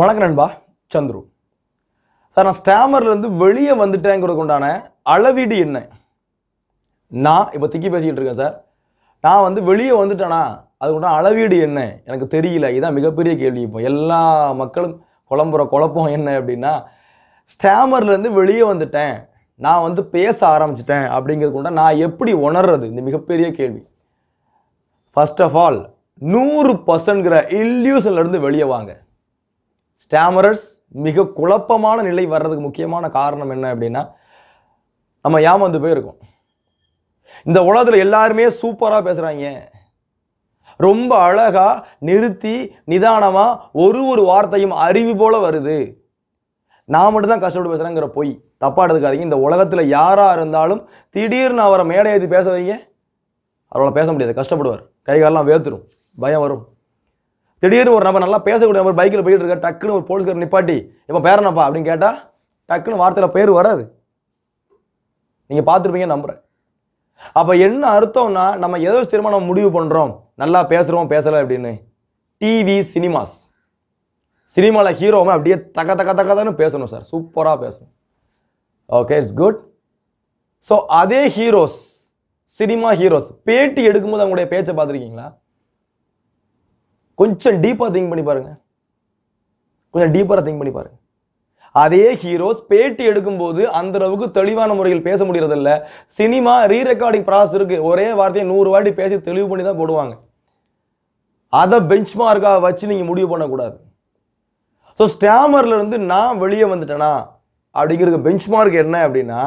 வணக்கம் நண்பா சந்துரு சார் நான் ஸ்டாமர்லேருந்து வெளியே வந்துட்டேங்கிறது உண்டான அளவீடு என்ன நான் இப்போ திக்கி பேசிக்கிட்டு இருக்கேன் சார் நான் வந்து வெளியே வந்துட்டேனா அதுக்குண்டான அளவீடு என்ன எனக்கு தெரியல இதுதான் மிகப்பெரிய கேள்வி இப்போ எல்லா மக்களும் குழம்புற குழப்பம் என்ன அப்படின்னா ஸ்டாமர்லேருந்து வெளியே வந்துட்டேன் நான் வந்து பேச ஆரம்பிச்சிட்டேன் அப்படிங்கிறதுக்கு உண்டா நான் எப்படி உணர்றது இந்த மிகப்பெரிய கேள்வி ஃபர்ஸ்ட் ஆஃப் ஆல் நூறு பர்சன்ட்கிற இல்யூஷன்லேருந்து வெளியே வாங்க ஸ்டாமரர்ஸ் மிக குழப்பமான நிலை வர்றதுக்கு முக்கியமான காரணம் என்ன அப்படின்னா நம்ம ஏமாந்து போயிருக்கோம் இந்த உலகத்தில் எல்லாருமே சூப்பராக பேசுகிறாங்க ரொம்ப அழகாக நிறுத்தி நிதானமாக ஒரு ஒரு வார்த்தையும் அறிவு போல் வருது நான் மட்டும்தான் கஷ்டப்பட்டு பேசுகிறேங்கிற பொய் தப்பாக எடுத்துக்காதீங்க இந்த உலகத்தில் யாராக இருந்தாலும் திடீர்னு அவரை மேடை பேச வைங்க அவரால் பேச முடியாது கஷ்டப்படுவார் கை வேத்துரும் பயம் வரும் திடீர்னு ஒரு நபர் நல்லா பேசக்கூடிய நபர் பைக்கில் போயிட்டு இருக்க டக்குன்னு ஒரு போலீஸ்கார் நிப்பாட்டி இப்போ பேரனப்பா அப்படின்னு கேட்டால் டக்குன்னு வார்த்தையில் பேர் வராது நீங்கள் பார்த்துருப்பீங்க நம்புகிறேன் அப்போ என்ன அர்த்தம்னா நம்ம ஏதோ தீர்மானம் முடிவு பண்ணுறோம் நல்லா பேசுகிறோம் பேசலை அப்படின்னு டிவி சினிமாஸ் சினிமாவில் ஹீரோவை அப்படியே தக்க தக்க தானே பேசணும் சார் சூப்பராக பேசணும் ஓகே இட்ஸ் குட் ஸோ அதே ஹீரோஸ் சினிமா ஹீரோஸ் பேட்டி எடுக்கும்போது அவங்களுடைய பேச்சை பார்த்துருக்கீங்களா கொஞ்சம் டீப்பாக திங்க் பண்ணி பாருங்க கொஞ்சம் டீப்பாக திங்க் பண்ணி பாருங்க அதே ஹீரோஸ் பேட்டி எடுக்கும்போது அந்த அளவுக்கு தெளிவான முறையில் பேச முடியறதில்ல சினிமா ரீ ரெக்கார்டிங் ப்ராசஸ் இருக்கு ஒரே வார்த்தையை நூறு வாட்டி பேசி தெளிவு பண்ணி தான் போடுவாங்க அதை பெஞ்ச் மார்க்காக வச்சு நீங்கள் முடிவு பண்ணக்கூடாது ஸோ ஸ்டாமர்லேருந்து நான் வெளியே வந்துட்டேனா அப்படிங்கிறது பெஞ்ச் மார்க் என்ன அப்படின்னா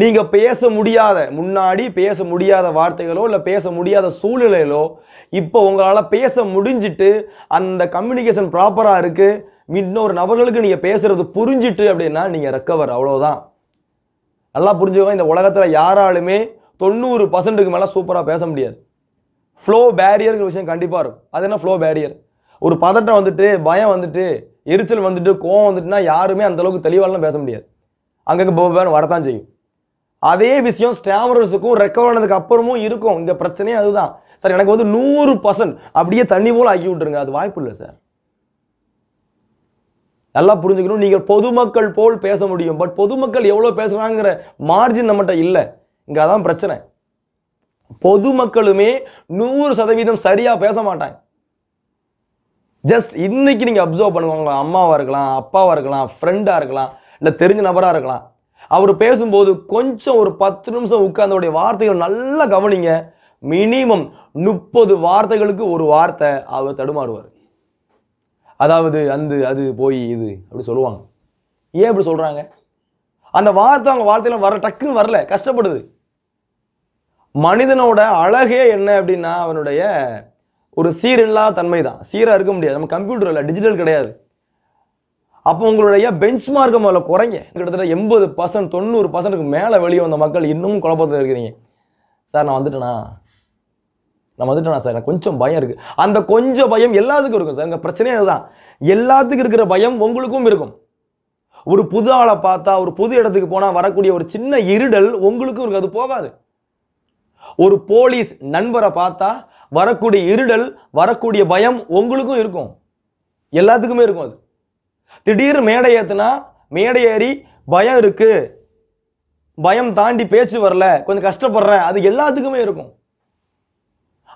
நீங்கள் பேச முடியாத முன்னாடி பேச முடியாத வார்த்தைகளோ இல்லை பேச முடியாத சூழ்நிலையிலோ இப்போ உங்களால் பேச முடிஞ்சிட்டு அந்த கம்யூனிகேஷன் ப்ராப்பராக இருக்குது இன்னொரு நபர்களுக்கு நீங்கள் பேசுகிறது புரிஞ்சிட்டு அப்படின்னா நீங்கள் ரெக்கவர் அவ்வளோதான் நல்லா புரிஞ்சுக்கோங்க இந்த உலகத்தில் யாராலுமே தொண்ணூறு பர்சன்ட்டுக்கு மேலே சூப்பராக பேச முடியாது ஃப்ளோ பேரியருங்கிற விஷயம் கண்டிப்பாக இருக்கும் அது என்ன ஃப்ளோ பேரியர் ஒரு பதட்டம் வந்துட்டு பயம் வந்துட்டு எரிச்சல் வந்துட்டு கோவம் வந்துட்டுனா யாருமே அந்தளவுக்கு தெளிவாலாம் பேச முடியாது அங்கங்கே போவேன் வரத்தான் செய்யும் அதே விஷயம் ஸ்டாமரர்ஸுக்கும் ரெக்கவர் ஆனதுக்கு அப்புறமும் இருக்கும் இந்த பிரச்சனையே அதுதான் சார் எனக்கு வந்து நூறு பர்சன்ட் அப்படியே தண்ணி போல் ஆக்கி விட்டுருங்க அது வாய்ப்பு இல்லை சார் நல்லா புரிஞ்சுக்கணும் நீங்கள் பொதுமக்கள் போல் பேச முடியும் பட் பொதுமக்கள் எவ்வளோ பேசுகிறாங்கிற மார்ஜின் நம்மகிட்ட இல்லை இங்கே அதான் பிரச்சனை பொதுமக்களுமே நூறு சதவீதம் சரியாக பேச மாட்டாங்க ஜஸ்ட் இன்னைக்கு நீங்கள் அப்சர்வ் பண்ணுவாங்க அம்மாவாக இருக்கலாம் அப்பாவாக இருக்கலாம் ஃப்ரெண்டாக இருக்கலாம் இல்லை தெரிஞ்ச நபராக இருக்கலாம் அவர் பேசும்போது கொஞ்சம் ஒரு பத்து நிமிஷம் உட்கார்ந்தோடைய வார்த்தைகள் நல்லா கவனிங்க மினிமம் முப்பது வார்த்தைகளுக்கு ஒரு வார்த்தை அவர் தடுமாறுவார் அதாவது அந்த அது போய் இது அப்படி சொல்லுவாங்க ஏன் இப்படி சொல்கிறாங்க அந்த வார்த்தை அவங்க வார்த்தையில வர டக்குன்னு வரல கஷ்டப்படுது மனிதனோட அழகே என்ன அப்படின்னா அவனுடைய ஒரு சீரில்லா தன்மை தான் சீராக இருக்க முடியாது நம்ம கம்ப்யூட்டர் இல்லை டிஜிட்டல் கிடையாது அப்போ உங்களுடைய பெஞ்ச் மார்க்கை முதல்ல குறைங்க கிட்டத்தட்ட எண்பது பர்சன்ட் தொண்ணூறு பர்சன்ட்டுக்கு மேலே வெளியே வந்த மக்கள் இன்னமும் குழப்பத்தில் இருக்கிறீங்க சார் நான் வந்துட்டேனா நான் வந்துட்டேனா சார் எனக்கு கொஞ்சம் பயம் இருக்குது அந்த கொஞ்சம் பயம் எல்லாத்துக்கும் இருக்கும் சார் எங்கள் பிரச்சனையே அதுதான் எல்லாத்துக்கும் இருக்கிற பயம் உங்களுக்கும் இருக்கும் ஒரு புது ஆளை பார்த்தா ஒரு புது இடத்துக்கு போனால் வரக்கூடிய ஒரு சின்ன இருடல் உங்களுக்கும் இருக்குது அது போகாது ஒரு போலீஸ் நண்பரை பார்த்தா வரக்கூடிய இருடல் வரக்கூடிய பயம் உங்களுக்கும் இருக்கும் எல்லாத்துக்குமே இருக்கும் அது திடீர் மேடை ஏற்றுனா மேடை ஏறி பயம் இருக்குது பயம் தாண்டி பேச்சு வரல கொஞ்சம் கஷ்டப்படுறேன் அது எல்லாத்துக்குமே இருக்கும்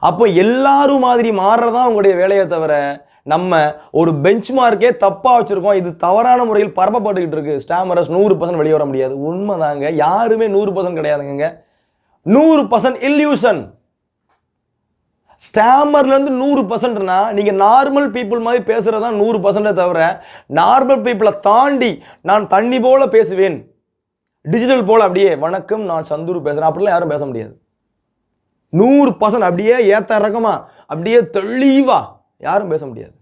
அப்போ எல்லாரும் மாதிரி மாறுறதா உங்களுடைய வேலையை தவிர நம்ம ஒரு பெஞ்ச் மார்க்கே தப்பாக வச்சுருக்கோம் இது தவறான முறையில் பரப்பப்பட்டுக்கிட்டு இருக்குது ஸ்டாமரஸ் நூறு பர்சன்ட் வெளியே வர முடியாது உண்மைதாங்க யாருமே நூறு பர்சன்ட் கிடையாதுங்க நூறு பர்சன்ட் இல்யூஷன் ஸ்டாமர்லேருந்து நூறு பர்சன்ட்னா நீங்கள் நார்மல் பீப்புள் மாதிரி பேசுகிறது தான் நூறு பர்சன்டே தவிர நார்மல் பீப்புளை தாண்டி நான் தண்ணி போல் பேசுவேன் டிஜிட்டல் போல் அப்படியே வணக்கம் நான் சந்தூர் பேசுகிறேன் அப்படிலாம் யாரும் பேச முடியாது நூறு பர்சன்ட் அப்படியே ஏத்த இறக்கமா அப்படியே தெளிவாக யாரும் பேச முடியாது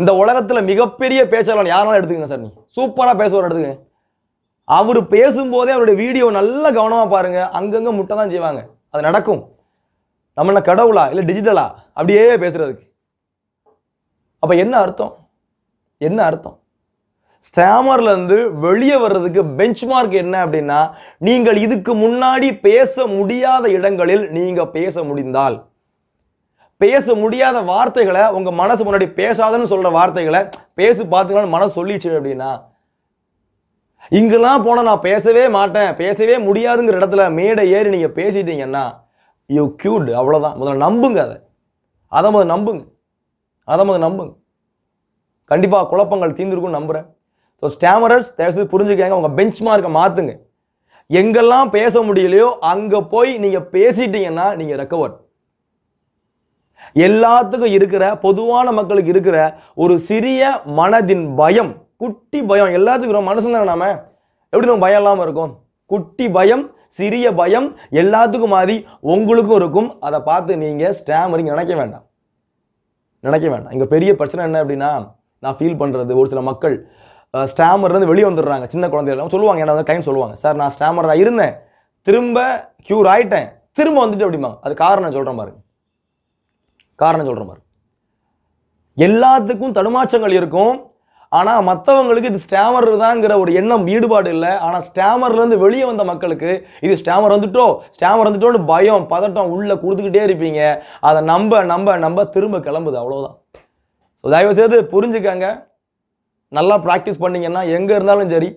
இந்த உலகத்தில் மிகப்பெரிய பேச்சாளர் யாரெல்லாம் எடுத்துக்கங்க சார் நீ சூப்பராக பேசுவார் எடுத்துக்கங்க அவர் பேசும்போதே அவருடைய வீடியோ நல்ல கவனமாக பாருங்கள் அங்கங்கே முட்டை தான் செய்வாங்க அது நடக்கும் நம்ம கடவுளா இல்லை டிஜிட்டலா அப்படியே பேசுகிறதுக்கு அப்போ என்ன அர்த்தம் என்ன அர்த்தம் ஸ்டாமர்லேருந்து வெளியே வர்றதுக்கு பெஞ்ச் மார்க் என்ன அப்படின்னா நீங்கள் இதுக்கு முன்னாடி பேச முடியாத இடங்களில் நீங்கள் பேச முடிந்தால் பேச முடியாத வார்த்தைகளை உங்கள் மனசு முன்னாடி பேசாதன்னு சொல்கிற வார்த்தைகளை பேசி பார்த்துக்கலான்னு மனசு சொல்லிடுச்சு அப்படின்னா இங்கெல்லாம் போனால் நான் பேசவே மாட்டேன் பேசவே முடியாதுங்கிற இடத்துல மேடை ஏறி நீங்கள் பேசிட்டீங்கன்னா யூ கியூட் அவ்வளோதான் முதல்ல நம்புங்க அதை அதை முதல் நம்புங்க அதை முதல் நம்புங்க கண்டிப்பாக குழப்பங்கள் தீர்ந்துருக்கும்னு நம்புகிறேன் ஸோ ஸ்டாமரர்ஸ் தயவுசெய்து புரிஞ்சுக்காங்க உங்கள் பெஞ்ச் மார்க்கை மாற்றுங்க எங்கெல்லாம் பேச முடியலையோ அங்கே போய் நீங்கள் பேசிட்டீங்கன்னா நீங்கள் ரெக்கவர் எல்லாத்துக்கும் இருக்கிற பொதுவான மக்களுக்கு இருக்கிற ஒரு சிறிய மனதின் பயம் குட்டி பயம் எல்லாத்துக்கும் மனசு தானே நாம எப்படி நம்ம பயம் இல்லாமல் இருக்கும் குட்டி பயம் சிறிய பயம் எல்லாத்துக்கும் மாறி உங்களுக்கும் இருக்கும் அதை பார்த்து நீங்கள் ஸ்டாமரிங் நினைக்க வேண்டாம் நினைக்க வேண்டாம் இங்கே பெரிய பிரச்சனை என்ன அப்படின்னா நான் ஃபீல் பண்ணுறது ஒரு சில மக்கள் ஸ்டாமர்லேருந்து வெளியே வந்துடுறாங்க சின்ன குழந்தைகள் சொல்லுவாங்க என்ன கைன்னு சொல்லுவாங்க சார் நான் ஸ்டாமராக இருந்தேன் திரும்ப க்யூர் ஆகிட்டேன் திரும்ப வந்துட்டு அப்படிமா அது காரணம் சொல்கிறேன் பாருங்க காரணம் சொல்கிறேன் பாருங்க எல்லாத்துக்கும் தடுமாற்றங்கள் இருக்கும் ஆனால் மற்றவங்களுக்கு இது ஸ்டாமர் தாங்கிற ஒரு எண்ணம் ஈடுபாடு இல்லை ஆனால் ஸ்டாமர்லேருந்து வெளியே வந்த மக்களுக்கு இது ஸ்டாமர் வந்துட்டோ ஸ்டாமர் வந்துட்டோன்னு பயம் பதட்டம் உள்ளே கொடுத்துக்கிட்டே இருப்பீங்க அதை நம்ப நம்ப நம்ப திரும்ப கிளம்புது அவ்வளோதான் ஸோ தயவுசெய்து புரிஞ்சுக்கங்க நல்லா ப்ராக்டிஸ் பண்ணிங்கன்னா எங்கே இருந்தாலும் சரி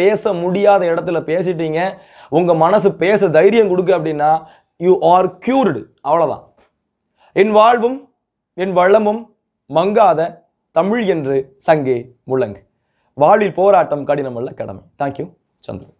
பேச முடியாத இடத்துல பேசிட்டீங்க உங்கள் மனசு பேச தைரியம் கொடுக்கு அப்படின்னா யூ ஆர் க்யூர்டு அவ்வளோதான் என் வாழ்வும் என் வளமும் மங்காத தமிழ் என்று சங்கே முழங்கு வாழ்வில் போராட்டம் கடினமல்ல கடமை தேங்க்யூ சந்திரன்